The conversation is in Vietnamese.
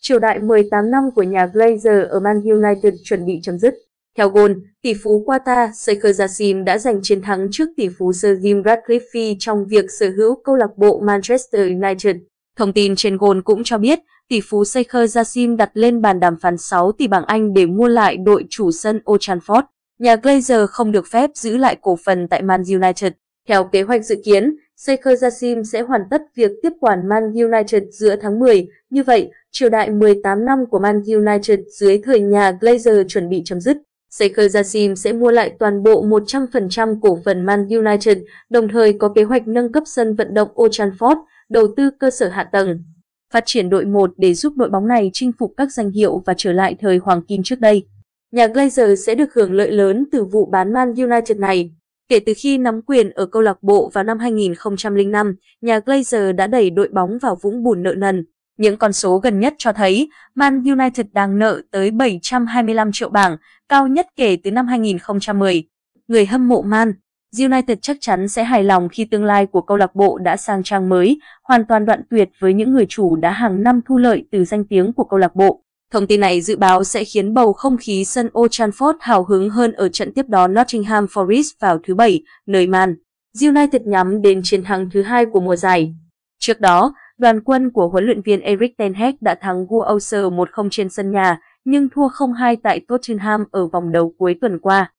Triều đại 18 năm của nhà Glazer ở Man United chuẩn bị chấm dứt. Theo gôn, tỷ phú Qatar Sheikh Jassim đã giành chiến thắng trước tỷ phú Sir Jim Ratcliffe trong việc sở hữu câu lạc bộ Manchester United. Thông tin trên gôn cũng cho biết, tỷ phú Sheikh Jassim đặt lên bàn đàm phán 6 tỷ bảng Anh để mua lại đội chủ sân Old Trafford. Nhà Glazer không được phép giữ lại cổ phần tại Man United. Theo kế hoạch dự kiến, Sheikh Jassim sẽ hoàn tất việc tiếp quản Man United giữa tháng 10. Như vậy, triều đại 18 năm của Man United dưới thời nhà Glazer chuẩn bị chấm dứt. Sheikh Jassim sẽ mua lại toàn bộ 100% cổ phần Man United, đồng thời có kế hoạch nâng cấp sân vận động Old Trafford, đầu tư cơ sở hạ tầng, phát triển đội một để giúp đội bóng này chinh phục các danh hiệu và trở lại thời hoàng kim trước đây. Nhà Glazer sẽ được hưởng lợi lớn từ vụ bán Man United này. Kể từ khi nắm quyền ở câu lạc bộ vào năm 2005, nhà Glazer đã đẩy đội bóng vào vũng bùn nợ nần. Những con số gần nhất cho thấy Man United đang nợ tới 725 triệu bảng, cao nhất kể từ năm 2010. Người hâm mộ Man United chắc chắn sẽ hài lòng khi tương lai của câu lạc bộ đã sang trang mới, hoàn toàn đoạn tuyệt với những người chủ đã hàng năm thu lợi từ danh tiếng của câu lạc bộ. Thông tin này dự báo sẽ khiến bầu không khí sân Old Trafford hào hứng hơn ở trận tiếp đón Nottingham Forest vào thứ Bảy, nơi Man United nhắm đến chiến thắng thứ hai của mùa giải. Trước đó, đoàn quân của huấn luyện viên Erik Ten Hag đã thắng Wolves 1-0 trên sân nhà, nhưng thua 0-2 tại Tottenham ở vòng đấu cuối tuần qua.